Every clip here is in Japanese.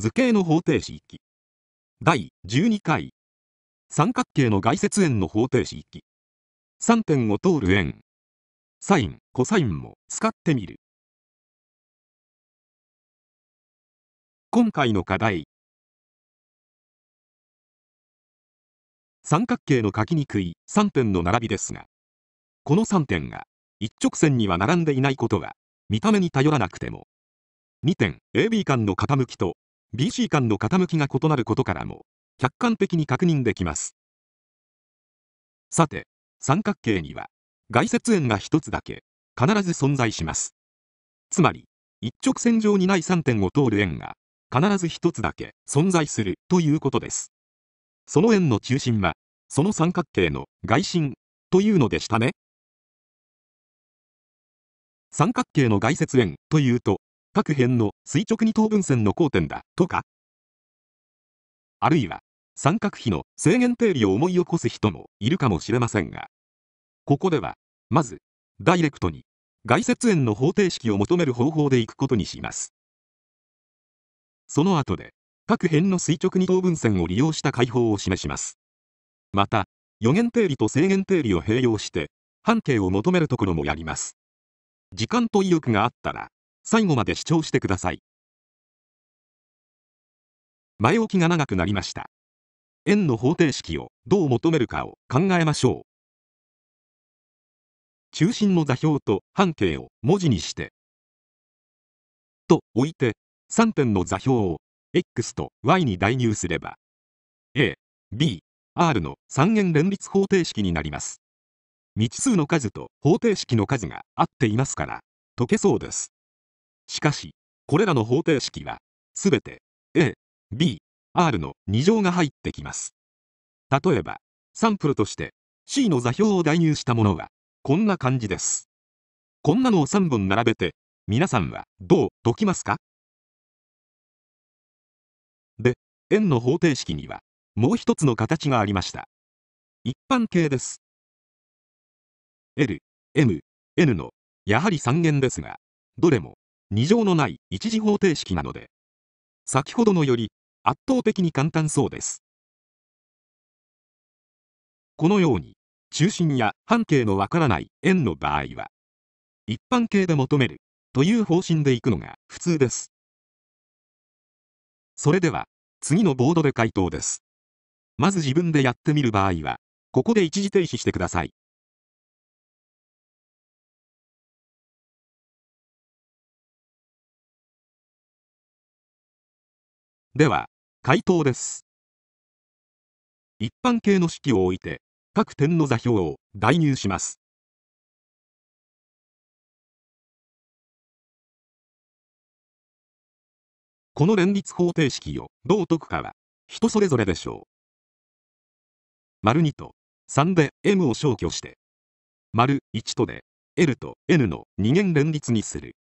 図形の方程式第12回三角形の外接円の方程式3点を通る円サインコサインも使ってみる今回の課題三角形の書きにくい3点の並びですがこの3点が一直線には並んでいないことは見た目に頼らなくても2点 AB 間の傾きと BC 間の傾きが異なることからも客観的に確認できますさて三角形には外接円が1つだけ必ず存在しますつまり一直線上にない3点を通る円が必ず1つだけ存在するということですその円の中心はその三角形の外心というのでしたね三角形の外接円というと各辺の垂直二等分線の交点だとかあるいは三角比の制限定理を思い起こす人もいるかもしれませんがここではまずダイレクトに外接円の方程式を求める方法でいくことにしますその後で各辺の垂直二等分線を利用した解法を示しますまた余弦定理と制限定理を併用して半径を求めるところもやります時間と意欲があったら最後まで視聴してください。前置きが長くなりました。円の方程式をどう求めるかを考えましょう。中心の座標と半径を文字にして、と置いて、3点の座標を x と y に代入すれば、a、b、r の三元連立方程式になります。未知数の数と方程式の数が合っていますから、解けそうです。しかし、これらの方程式は、すべて A、B、R の2乗が入ってきます。例えば、サンプルとして C の座標を代入したものは、こんな感じです。こんなのを3本並べて、皆さんはどう解きますかで、円の方程式には、もう一つの形がありました。一般形です。L、M、N の、やはり3元ですが、どれも2乗のない一次方程式なので、先ほどのより圧倒的に簡単そうです。このように、中心や半径のわからない円の場合は、一般形で求めるという方針でいくのが普通です。それでは、次のボードで回答です。まず自分でやってみる場合は、ここで一時停止してください。では回答です一般形の式を置いて各点の座標を代入しますこの連立方程式をどう解くかは人それぞれでしょう丸2と3で m を消去して丸1とで L と N の二元連立にする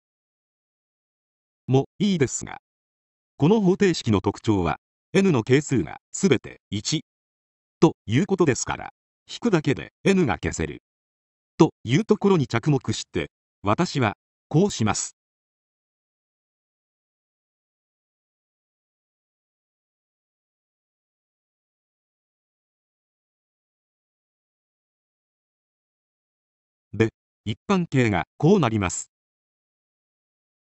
もいいですがこの方程式の特徴は n の係数がすべて1ということですから引くだけで n が消せるというところに着目して私はこうします。で、一般形がこうなります。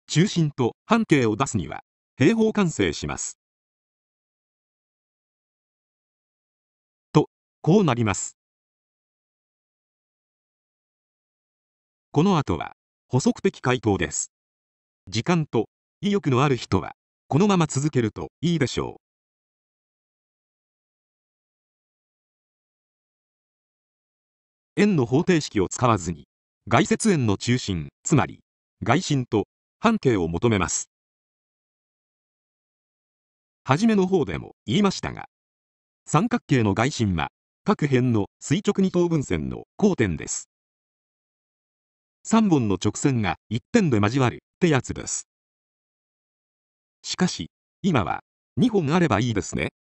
中心と半径を出すには平方完成します。と、こうなります。この後は、補足的回答です。時間と意欲のある人は、このまま続けるといいでしょう。円の方程式を使わずに、外接円の中心、つまり、外心と半径を求めます。初めの方でも言いましたが、三角形の外心は、各辺の垂直二等分線の交点です。3本の直線が1点で交わるってやつです。しかし、今は2本あればいいですね。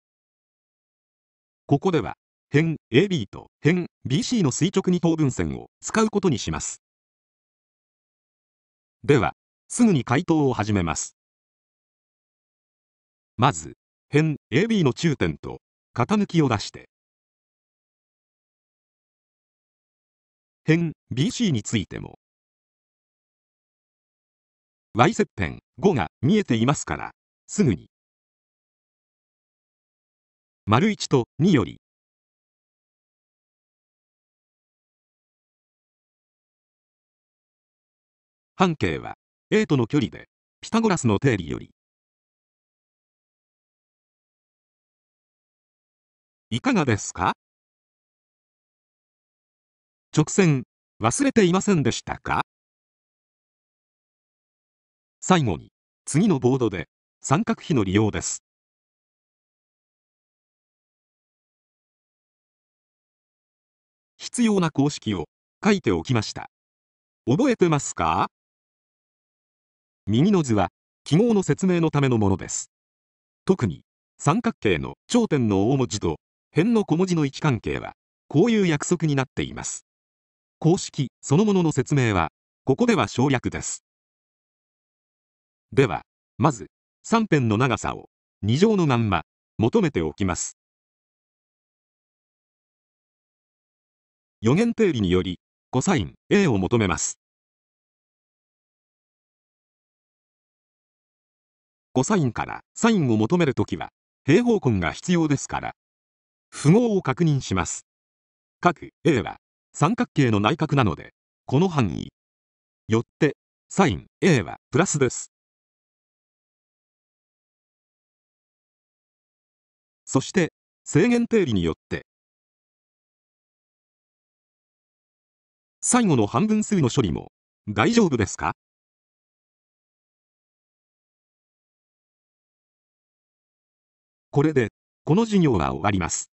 ここでは、辺 AB と辺 BC の垂直二等分線を使うことにします。では、すぐに回答を始めます。まず辺 AB の中点と傾きを出して辺 BC についても y 切片5が見えていますからすぐに丸1と2より半径は A との距離でピタゴラスの定理よりいかがですか直線、忘れていませんでしたか最後に、次のボードで、三角比の利用です。必要な公式を書いておきました。覚えてますか右の図は記号の説明のためのものです。特に三角形の頂点の大文字と辺の小文字の位置関係は、こういう約束になっています。公式そのものの説明は、ここでは省略です。では、まず、3辺の長さを、2乗のまんま、求めておきます。予言定理により、コサイン A を求めます。コサインからサインを求めるときは、平方根が必要ですから、符号を確認します。角 A は三角形の内角なので、この範囲。よって、サイン A はプラスです。そして、制限定理によって、最後の半分数の処理も大丈夫ですかこれで、この授業は終わります。